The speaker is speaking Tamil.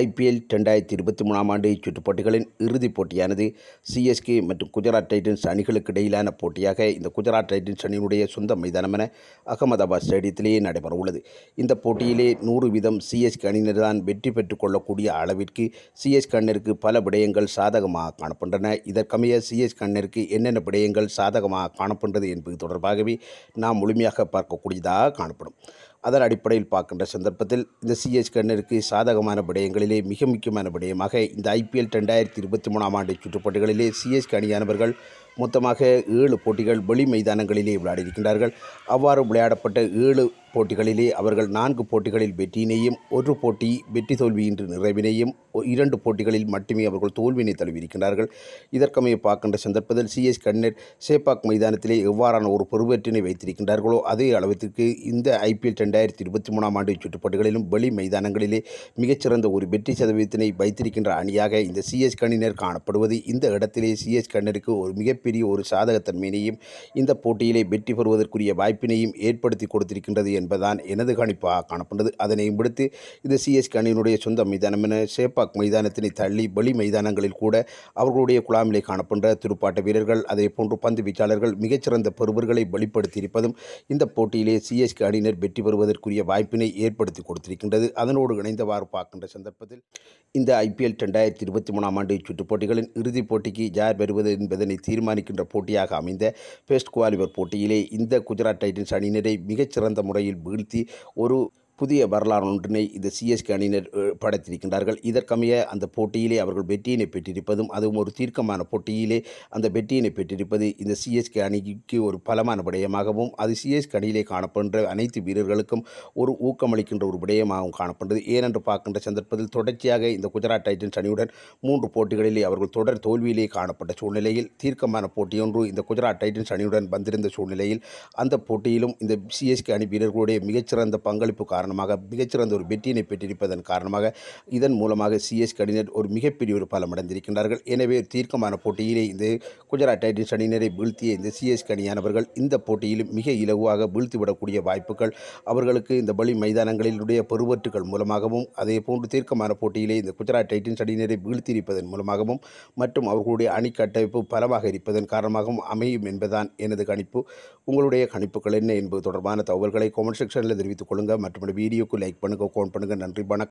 ஐபிஎல் ரெண்டாயிரத்தி இருபத்தி மூணாம் ஆண்டு சுற்றுப் போட்டிகளின் இறுதிப் போட்டியானது சிஎஸ்கே மற்றும் குஜராத் டைட்டன்ஸ் அணிகளுக்கு இடையிலான போட்டியாக இந்த குஜராத் டைட்டன்ஸ் அணியினுடைய சொந்த மைதானமான அகமதாபாத் ஸ்டேடியத்திலேயே நடைபெற உள்ளது இந்த போட்டியிலே நூறு வீதம் சிஎஸ்கே அணியினர் தான் வெற்றி பெற்றுக் கொள்ளக்கூடிய அளவிற்கு சிஎஸ்கே அணியினருக்கு பல விடயங்கள் சாதகமாக காணப்படுகின்றன இதற்கமைய சிஎஸ்கே அணியினருக்கு என்னென்ன விடயங்கள் சாதகமாக காணப்படுகிறது என்பது தொடர்பாகவே நாம் முழுமையாக பார்க்கக்கூடியதாக காணப்படும் அதன் அடிப்படையில் பார்க்கின்ற சந்தர்ப்பத்தில் இந்த சிஎஸ் கண்ணிற்கு சாதகமான விடயங்களிலே மிக முக்கியமான விடயமாக இந்த ஐபிஎல் ரெண்டாயிரத்தி இருபத்தி மூணாம் ஆண்டு சுற்றுப்போட்டிகளிலே சிஎஸ்கே அணியானவர்கள் மொத்தமாக ஏழு போட்டிகள் வெளி மைதானங்களிலே விளையாடியிருக்கின்றார்கள் அவ்வாறு விளையாடப்பட்ட ஏழு போட்டிகளிலே அவர்கள் நான்கு போட்டிகளில் வெற்றியினையும் ஒரு போட்டி வெற்றி தோல்வியின்றி நிறைவினையும் இரண்டு போட்டிகளில் மட்டுமே அவர்கள் தோல்வியினை தழுவியிருக்கிறார்கள் இதற்கமைய பார்க்கின்ற சந்தர்ப்பத்தில் சிஎஸ் கண்ணர் சேப்பாக் மைதானத்திலே எவ்வாறான ஒரு பெருவற்றினை வைத்திருக்கின்றார்களோ அதே அளவிற்கு இந்த ஐபிஎல் ரெண்டாயிரத்தி இருபத்தி மூணாம் ஆண்டு சுற்றுப்பாட்டுகளிலும் வெளி மைதானங்களிலே மிகச்சிறந்த ஒரு வெற்றி சதவீதத்தினை வைத்திருக்கின்ற அணியாக இந்த சிஎஸ் கண்ணினர் காணப்படுவது இந்த இடத்திலே சிஎஸ் கண்ணருக்கு ஒரு மிகப்பெரிய ஒரு சாதகத்தன்மையினையும் இந்த போட்டியிலே வெற்றி பெறுவதற்குரிய வாய்ப்பினையும் ஏற்படுத்தி கொடுத்திருக்கின்றது என்பதுதான் எனது கணிப்பாக காணப்பட்டது அதனையும் விடுத்து இந்த சிஎஸ்கே அணியினுடைய சொந்த மைதானம் என சேப்பாக் மைதானத்தினை தள்ளி வெளி மைதானங்களில் கூட அவர்களுடைய குழாமிலே காணப்பட்ட துடுப்பாட்ட வீரர்கள் அதே போன்று பந்து வீச்சாளர்கள் மிகச்சிறந்த பெறுவர்களை வெளிப்படுத்தியிருப்பதும் இந்த போட்டியிலே சிஎஸ்கே அணியினர் வெற்றி பெறுவதற்குரிய வாய்ப்பினை ஏற்படுத்தி கொடுத்திருக்கின்றது அதனோடு இணைந்தவாறு பார்க்கின்ற சந்தர்ப்பத்தில் இந்த ஐபிஎல் ரெண்டாயிரத்தி இருபத்தி மூணாம் ஆண்டு சுற்றுப் போட்டிகளின் இறுதிப் போட்டிக்கு யார் வருவது என்பதனை தீர்மானிக்கின்ற போட்டியாக அமைந்த பெஸ்ட் குவாலிபர் போட்டியிலே இந்த குஜராத் டைட்டன்ஸ் அணியினரை மிகச்சிறந்த முறையில் വീഴ്ത്തി ഒരു புதிய வரலாறு ஒன்றினை இந்த சிஎஸ்கே அணியினர் படைத்திருக்கின்றார்கள் இதற்கமைய அந்த போட்டியிலே அவர்கள் வெற்றியினை பெற்றிருப்பதும் அதுவும் ஒரு தீர்க்கமான போட்டியிலே அந்த வெற்றியினை பெற்றிருப்பது இந்த சிஎஸ்கே அணிக்கு ஒரு பலமான விடயமாகவும் அது சிஎஸ்கே அணியிலே காணப்படுகின்ற அனைத்து வீரர்களுக்கும் ஒரு ஊக்கமளிக்கின்ற ஒரு விடயமாகவும் காணப்படுகிறது ஏனென்று பார்க்கின்ற சந்தர்ப்பத்தில் தொடர்ச்சியாக இந்த குஜராத் டைட்டன்ஸ் அணியுடன் மூன்று போட்டிகளிலே அவர்கள் தொடர் தோல்வியிலே காணப்பட்ட சூழ்நிலையில் தீர்க்கமான போட்டியொன்று இந்த குஜராத் டைட்டன்ஸ் அணியுடன் வந்திருந்த சூழ்நிலையில் அந்த போட்டியிலும் இந்த சிஎஸ்கே அணி வீரர்களுடைய மிகச்சிறந்த பங்களிப்பு காரணம் காரணமாக மிகச்சிறந்த ஒரு வெற்றியினை பெற்றிருப்பதன் காரணமாக இதன் மூலமாக சிஎஸ் கடினர் ஒரு மிகப்பெரிய ஒரு அடைந்திருக்கின்றார்கள் எனவே தீர்க்கமான போட்டியிலே இந்த குஜராத் டைட்டன்ஸ் அணியினரை வீழ்த்திய இந்த சிஎஸ் கணியானவர்கள் இந்த போட்டியிலும் மிக இலகுவாக வீழ்த்திவிடக்கூடிய வாய்ப்புகள் அவர்களுக்கு இந்த பலி மைதானங்களினுடைய பெருவற்றுகள் மூலமாகவும் அதே போன்று தீர்க்கமான போட்டியிலே இந்த குஜராத் டைட்டன்ஸ் அணியினரை வீழ்த்தியிருப்பதன் மூலமாகவும் மற்றும் அவர்களுடைய அணி கட்டமைப்பு பலமாக இருப்பதன் காரணமாகவும் அமையும் என்பதுதான் எனது கணிப்பு உங்களுடைய கணிப்புகள் என்ன என்பது தொடர்பான தகவல்களை கமெண்ட் செக்ஷனில் தெரிவித்துக் கொள்ளுங்கள் மற்றும் வீடியோக்கு லைக் பண்ணுங்கள் கோன் பண்ணுங்கள் நன்றி வணக்கம்